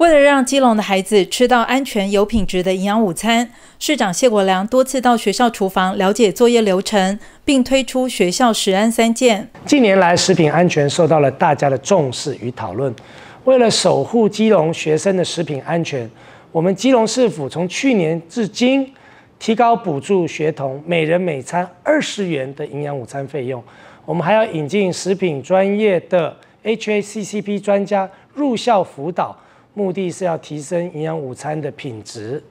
为了让基隆的孩子吃到安全、有品质的营养午餐，市长谢国良多次到学校厨房了解作业流程，并推出学校食安三件。近年来，食品安全受到了大家的重视与讨论。为了守护基隆学生的食品安全，我们基隆市府从去年至今，提高补助学童每人每餐二十元的营养午餐费用。我们还要引进食品专业的 HACCP 专家入校辅导。目的是要提升营养午餐的品质。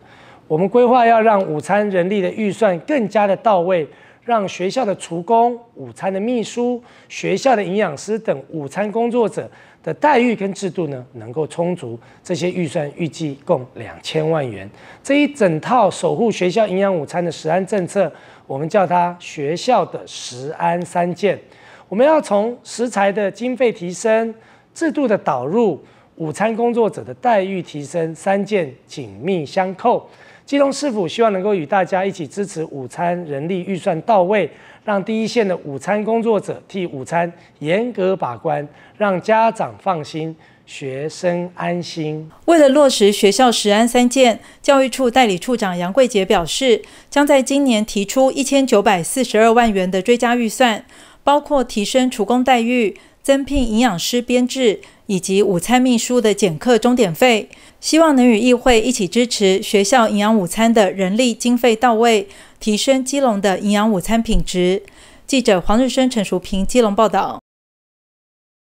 我们规划要让午餐人力的预算更加的到位，让学校的厨工、午餐的秘书、学校的营养师等午餐工作者的待遇跟制度呢能够充足。这些预算预计共两千万元。这一整套守护学校营养午餐的食安政策，我们叫它学校的食安三件。我们要从食材的经费提升、制度的导入。午餐工作者的待遇提升三件紧密相扣，基隆市府希望能够与大家一起支持午餐人力预算到位，让第一线的午餐工作者替午餐严格把关，让家长放心，学生安心。为了落实学校食安三件，教育处代理处长杨桂杰表示，将在今年提出一千九百四十二万元的追加预算，包括提升厨工待遇。增聘营养师编制，以及午餐秘书的减课钟点费，希望能与议会一起支持学校营养午餐的人力经费到位，提升基隆的营养午餐品质。记者黄日升、陈淑平，基隆报道。